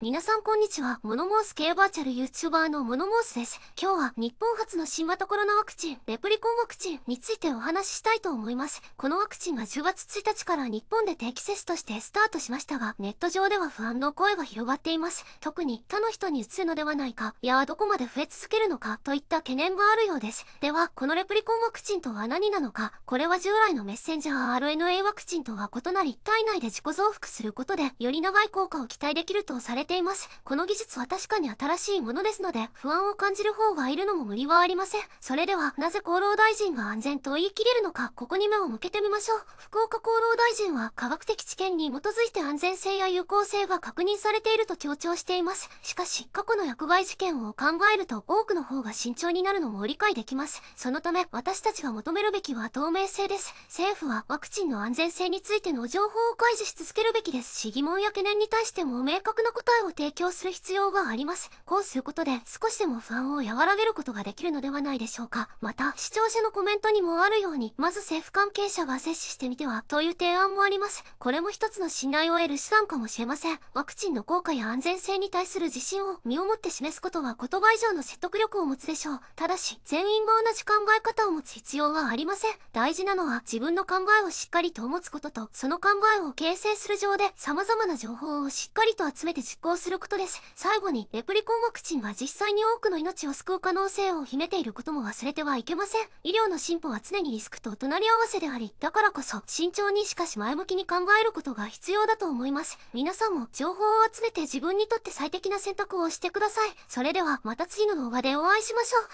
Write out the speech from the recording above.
皆さんこんにちは、モノモース系バーチャル YouTuber のモノモースです。今日は日本初の新型コロナワクチン、レプリコンワクチンについてお話ししたいと思います。このワクチンが10月1日から日本で定期接種としてスタートしましたが、ネット上では不安の声が広がっています。特に他の人に移すのではないか、いやどこまで増え続けるのかといった懸念があるようです。では、このレプリコンワクチンとは何なのか、これは従来のメッセンジャー RNA ワクチンとは異なり、体内で自己増幅することで、より長い効果を期待できるとされてています。この技術は確かに新しいものですので、不安を感じる方がいるのも無理はありません。それでは、なぜ厚労大臣が安全と言い切れるのか、ここに目を向けてみましょう。福岡厚労大臣は、科学的知見に基づいて安全性や有効性が確認されていると強調しています。しかし、過去の薬害事件を考えると、多くの方が慎重になるのも理解できます。そのため、私たちが求めるべきは透明性です。政府は、ワクチンの安全性についての情報を開示し続けるべきですし、疑問や懸念に対しても明確な答解を提供する必要があります。こうすることで少しでも不安を和らげることができるのではないでしょうか。また、視聴者のコメントにもあるように、まず政府関係者が接種してみてはという提案もあります。これも一つの信頼を得る手段かもしれません。ワクチンの効果や安全性に対する自信を身をもって示すことは言葉以上の説得力を持つでしょう。ただし、全員が同じ考え方を持つ必要はありません。大事なのは自分の考えをしっかりと持つことと、その考えを形成する上で様々な情報をしっかりと集めて実行行することです。最後に、レプリコンワクチンが実際に多くの命を救う可能性を秘めていることも忘れてはいけません。医療の進歩は常にリスクと隣り合わせであり、だからこそ、慎重にしかし前向きに考えることが必要だと思います。皆さんも、情報を集めて自分にとって最適な選択をしてください。それでは、また次の動画でお会いしましょう。